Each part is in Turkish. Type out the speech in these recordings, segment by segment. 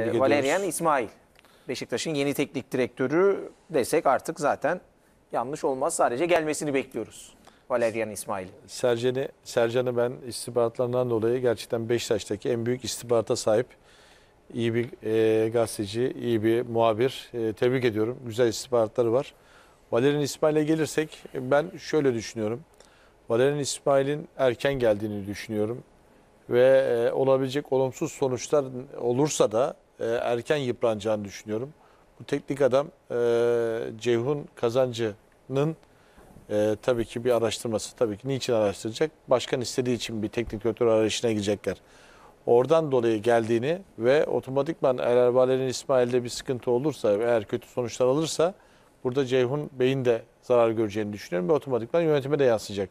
Ee, Valerian İsmail, Beşiktaş'ın yeni teknik direktörü desek artık zaten yanlış olmaz. Sadece gelmesini bekliyoruz. Valerian İsmail. Sercan'ı Sercan'ı ben istihbaratlarından dolayı gerçekten Beşiktaş'taki en büyük istihbarata sahip iyi bir e, gazeteci, iyi bir muhabir. E, tebrik ediyorum. Güzel istihbaratları var. Valerian İsmail'e gelirsek ben şöyle düşünüyorum. Valerian İsmail'in erken geldiğini düşünüyorum. Ve e, olabilecek olumsuz sonuçlar olursa da e, erken yıpranacağını düşünüyorum. Bu teknik adam e, Ceyhun Kazancı'nın e, tabii ki bir araştırması. Tabii ki niçin araştıracak? Başkan istediği için bir teknik direktör arayışına gidecekler. Oradan dolayı geldiğini ve otomatikman El Erbalen'in İsmail'de bir sıkıntı olursa eğer kötü sonuçlar alırsa burada Ceyhun Bey'in de zarar göreceğini düşünüyorum ve otomatikman yönetime de yansıyacak.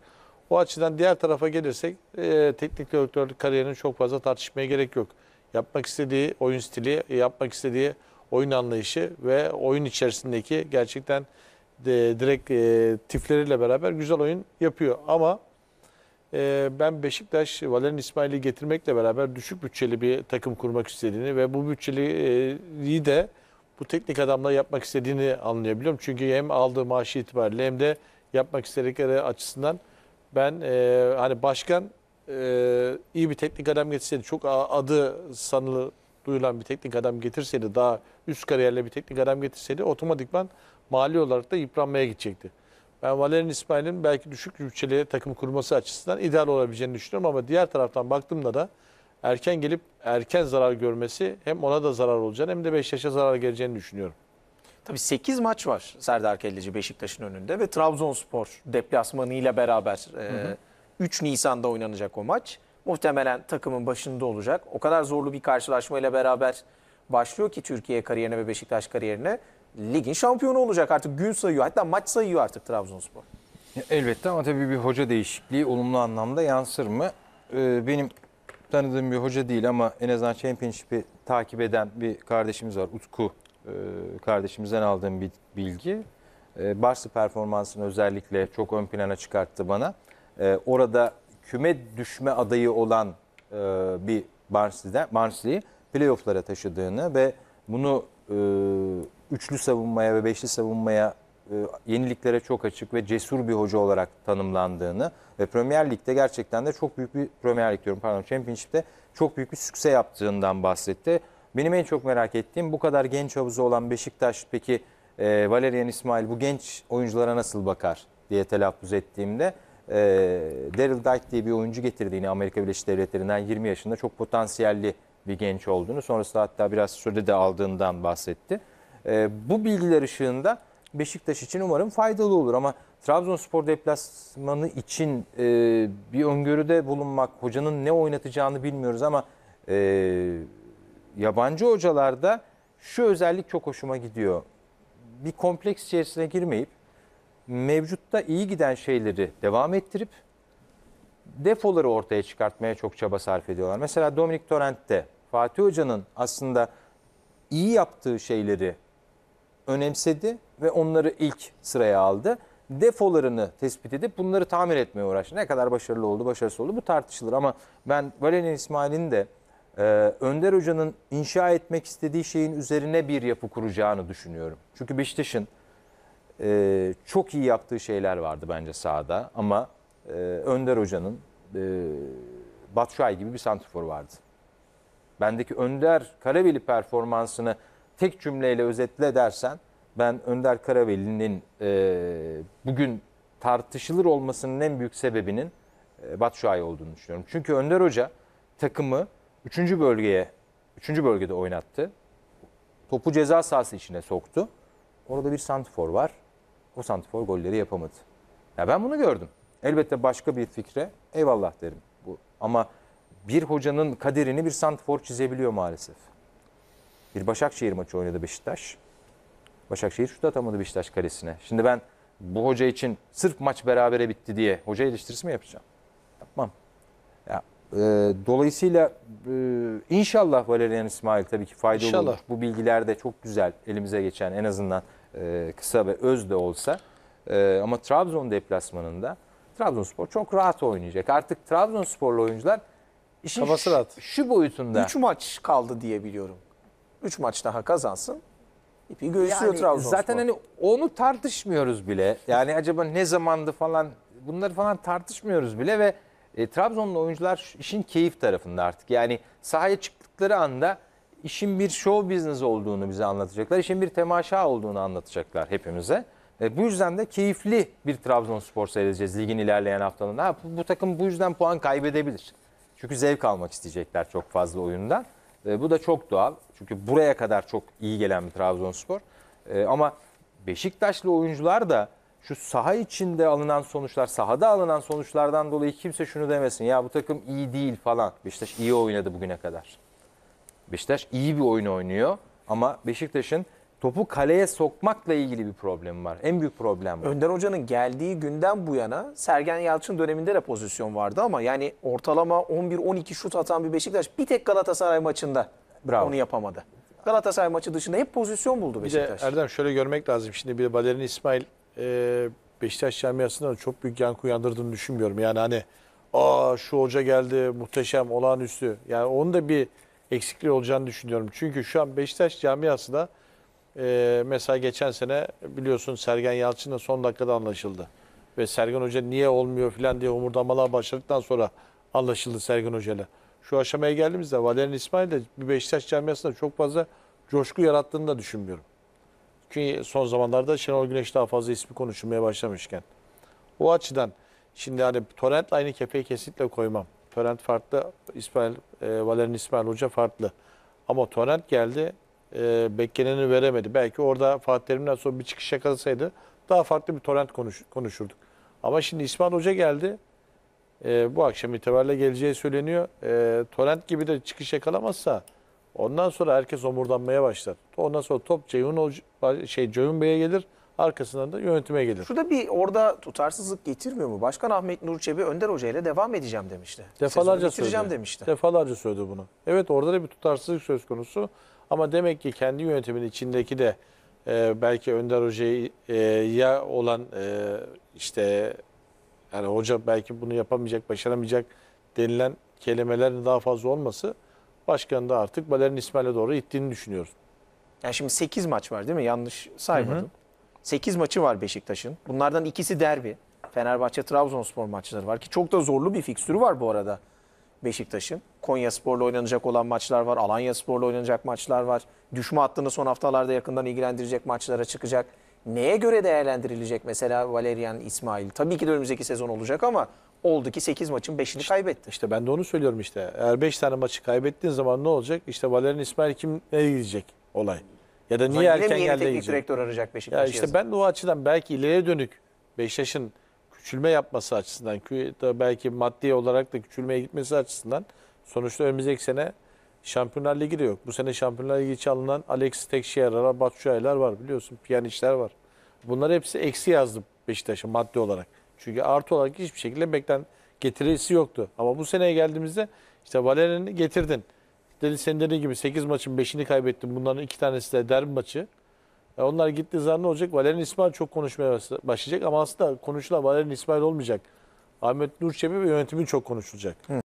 O açıdan diğer tarafa gelirsek e, teknik direktörlük kariyerinin çok fazla tartışmaya gerek yok yapmak istediği oyun stili, yapmak istediği oyun anlayışı ve oyun içerisindeki gerçekten de, direkt e, tifleriyle beraber güzel oyun yapıyor. Ama e, ben Beşiktaş Valerian İsmail'i getirmekle beraber düşük bütçeli bir takım kurmak istediğini ve bu bütçeliyi e, de bu teknik adamla yapmak istediğini anlayabiliyorum. Çünkü hem aldığı maaşı itibariyle hem de yapmak istedikleri açısından ben e, hani başkan e, iyi bir teknik adam getirseydi, çok adı sanılı duyulan bir teknik adam getirseydi, daha üst kariyerli bir teknik adam getirseydi otomatikman mali olarak da yıpranmaya gidecekti. Ben Valerian İsmail'in belki düşük bütçeli takım kurması açısından ideal olabileceğini düşünüyorum ama diğer taraftan baktığımda da erken gelip erken zarar görmesi hem ona da zarar olacağını hem de yaşa zarar geleceğini düşünüyorum. Tabii 8 maç var Serdar Kelleci Beşiktaş'ın önünde ve Trabzonspor deplasmanıyla beraber e, hı hı. E, 3 Nisan'da oynanacak o maç. Muhtemelen takımın başında olacak. O kadar zorlu bir karşılaşmayla beraber başlıyor ki Türkiye kariyerine ve Beşiktaş kariyerine. Ligin şampiyonu olacak artık gün sayıyor. Hatta maç sayıyor artık Trabzonspor. Elbette ama tabii bir hoca değişikliği olumlu anlamda yansır mı? Ee, benim tanıdığım bir hoca değil ama en azından Championship'i takip eden bir kardeşimiz var. Utku e, kardeşimizden aldığım bir bilgi. E, ee, Barsı performansını özellikle çok ön plana çıkarttı bana e, orada küme düşme adayı olan e, bir Barnsley'den Barnsley'i playofflara taşıdığını ve bunu e, üçlü savunmaya ve beşli savunmaya e, yeniliklere çok açık ve cesur bir hoca olarak tanımlandığını ve Premier Lig'de gerçekten de çok büyük bir Premier Lig diyorum pardon Championship'te çok büyük bir sükse yaptığından bahsetti. Benim en çok merak ettiğim bu kadar genç havuzu olan Beşiktaş peki e, Valerian İsmail bu genç oyunculara nasıl bakar diye telaffuz ettiğimde e, Daryl Dyke diye bir oyuncu getirdiğini Amerika Birleşik Devletleri'nden 20 yaşında çok potansiyelli bir genç olduğunu sonrasında hatta biraz süre de aldığından bahsetti. E, bu bilgiler ışığında Beşiktaş için umarım faydalı olur ama Trabzonspor deplasmanı için e, bir öngörüde bulunmak, hocanın ne oynatacağını bilmiyoruz ama e, yabancı hocalarda şu özellik çok hoşuma gidiyor. Bir kompleks içerisine girmeyip mevcutta iyi giden şeyleri devam ettirip defoları ortaya çıkartmaya çok çaba sarf ediyorlar. Mesela Dominik Torrent de Fatih Hoca'nın aslında iyi yaptığı şeyleri önemsedi ve onları ilk sıraya aldı. Defolarını tespit edip bunları tamir etmeye uğraştı. Ne kadar başarılı oldu, başarısız oldu bu tartışılır. Ama ben Valerian İsmail'in de e, Önder Hoca'nın inşa etmek istediği şeyin üzerine bir yapı kuracağını düşünüyorum. Çünkü Beşiktaş'ın e, çok iyi yaptığı şeyler vardı bence sahada ama e, Önder Hoca'nın e, Batşuay gibi bir santrfor vardı. Bendeki Önder Karaveli performansını tek cümleyle özetle dersen ben Önder Karaveli'nin e, bugün tartışılır olmasının en büyük sebebinin e, Batşuay olduğunu düşünüyorum. Çünkü Önder Hoca takımı 3. bölgeye 3. bölgede oynattı. Topu ceza sahası içine soktu. Orada bir santifor var o santifor golleri yapamadı. Ya ben bunu gördüm. Elbette başka bir fikre eyvallah derim. Bu ama bir hocanın kaderini bir santifor çizebiliyor maalesef. Bir Başakşehir maçı oynadı Beşiktaş. Başakşehir şut atamadı Beşiktaş kalesine. Şimdi ben bu hoca için sırf maç berabere bitti diye hoca eleştirisi mi yapacağım? Yapmam. Ya, e, dolayısıyla e, inşallah Valerian İsmail tabii ki faydalı inşallah. olur. Bu bilgiler de çok güzel elimize geçen en azından e, kısa ve öz de olsa. E, ama Trabzon deplasmanında Trabzonspor çok rahat oynayacak. Artık Trabzonsporlu oyuncular işin Kafası rahat. şu boyutunda. 3 maç kaldı diye biliyorum. 3 maç daha kazansın. İpi göğüslüyor yani Trabzonspor. Zaten hani onu tartışmıyoruz bile. Yani acaba ne zamandı falan bunları falan tartışmıyoruz bile ve e, Trabzonlu oyuncular işin keyif tarafında artık. Yani sahaya çıktıkları anda işin bir show business olduğunu bize anlatacaklar. İşin bir temaşa olduğunu anlatacaklar hepimize. E, bu yüzden de keyifli bir Trabzonspor seyredeceğiz ligin ilerleyen haftalarında. Ha, bu, bu takım bu yüzden puan kaybedebilir. Çünkü zevk almak isteyecekler çok fazla oyundan. E, bu da çok doğal. Çünkü buraya kadar çok iyi gelen bir Trabzonspor. E, ama Beşiktaşlı oyuncular da şu saha içinde alınan sonuçlar, sahada alınan sonuçlardan dolayı kimse şunu demesin. Ya bu takım iyi değil falan. Beşiktaş iyi oynadı bugüne kadar. Beşiktaş iyi bir oyun oynuyor ama Beşiktaş'ın topu kaleye sokmakla ilgili bir problem var. En büyük problem bu. Önder Hoca'nın geldiği günden bu yana Sergen Yalçın döneminde de pozisyon vardı ama yani ortalama 11-12 şut atan bir Beşiktaş bir tek Galatasaray maçında Bravo. onu yapamadı. Galatasaray maçı dışında hep pozisyon buldu Beşiktaş. Bir de Erdem şöyle görmek lazım. Şimdi bir Balerin İsmail e, Beşiktaş camiasından çok büyük yankı uyandırdığını düşünmüyorum. Yani hani aa şu hoca geldi muhteşem olağanüstü. Yani onun da bir eksikliği olacağını düşünüyorum. Çünkü şu an Beşiktaş camiasında e, mesela geçen sene biliyorsun Sergen Yalçın'la son dakikada anlaşıldı. Ve Sergen Hoca niye olmuyor falan diye umurdamalar başladıktan sonra anlaşıldı Sergen Hoca'yla. Şu aşamaya geldiğimizde Valerian İsmail de bir Beşiktaş camiasında çok fazla coşku yarattığını da düşünmüyorum. Çünkü son zamanlarda Şenol Güneş daha fazla ismi konuşulmaya başlamışken. O açıdan şimdi hani Torrent'le aynı kefeyi kesinlikle koymam. Torrent farklı. İsmail, e, Valerian İsmail Hoca farklı. Ama Torrent geldi. E, bekleneni veremedi. Belki orada Fatih Terim'den sonra bir çıkış yakalasaydı daha farklı bir Torrent konuş, konuşurduk. Ama şimdi İsmail Hoca geldi. E, bu akşam itibariyle geleceği söyleniyor. E, torrent gibi de çıkış yakalamazsa ondan sonra herkes omurdanmaya başlar. Ondan sonra top Ceyhun, şey, Ceyhun Bey'e gelir arkasından da yönetime gelir. Şurada bir orada tutarsızlık getirmiyor mu? Başkan Ahmet Nur Çebi Önder Hoca ile devam edeceğim demişti. Defalarca söyledi. demişti. Defalarca söyledi bunu. Evet orada da bir tutarsızlık söz konusu. Ama demek ki kendi yönetimin içindeki de e, belki Önder Hoca'ya e, olan e, işte yani hoca belki bunu yapamayacak, başaramayacak denilen kelimelerin daha fazla olması başkanı da artık Balerin İsmail'e doğru ittiğini düşünüyoruz. Yani şimdi 8 maç var değil mi? Yanlış saymadım. Hı hı. 8 maçı var Beşiktaş'ın. Bunlardan ikisi derbi. Fenerbahçe-Trabzonspor maçları var ki çok da zorlu bir fikstürü var bu arada Beşiktaş'ın. Konya Spor'la oynanacak olan maçlar var. Alanya Spor'la oynanacak maçlar var. Düşme hattını son haftalarda yakından ilgilendirecek maçlara çıkacak. Neye göre değerlendirilecek mesela Valerian İsmail? Tabii ki de önümüzdeki sezon olacak ama oldu ki 8 maçın 5'ini işte, kaybetti. İşte ben de onu söylüyorum işte. Eğer 5 tane maçı kaybettiğin zaman ne olacak? İşte Valerian İsmail kim kimle gidecek olay? Ya da niye Ulan erken yine mi yeni teknik direktör arayacak Beşiktaş'ı? Ya işte ben de o açıdan belki ileriye dönük Beşiktaş'ın küçülme yapması açısından, belki maddi olarak da küçülmeye gitmesi açısından sonuçta önümüzdeki sene Şampiyonlar Ligi de yok. Bu sene Şampiyonlar Ligi için alınan Alex Tekşehir'ler, Batshuayi'ler var biliyorsun. Piyanişler var. Bunlar hepsi eksi yazdı Beşiktaş'a maddi olarak. Çünkü artı olarak hiçbir şekilde beklen getirisi yoktu. Ama bu seneye geldiğimizde işte Valerian'i getirdin. Deli senin dediğin gibi 8 maçın 5'ini kaybettim. Bunların 2 tanesi de derbi maçı. E onlar gitti zaman ne olacak? Valerian İsmail çok konuşmaya başlayacak ama aslında konuşulan Valerian İsmail olmayacak. Ahmet Nur Çebi ve yönetimi çok konuşulacak. Hı.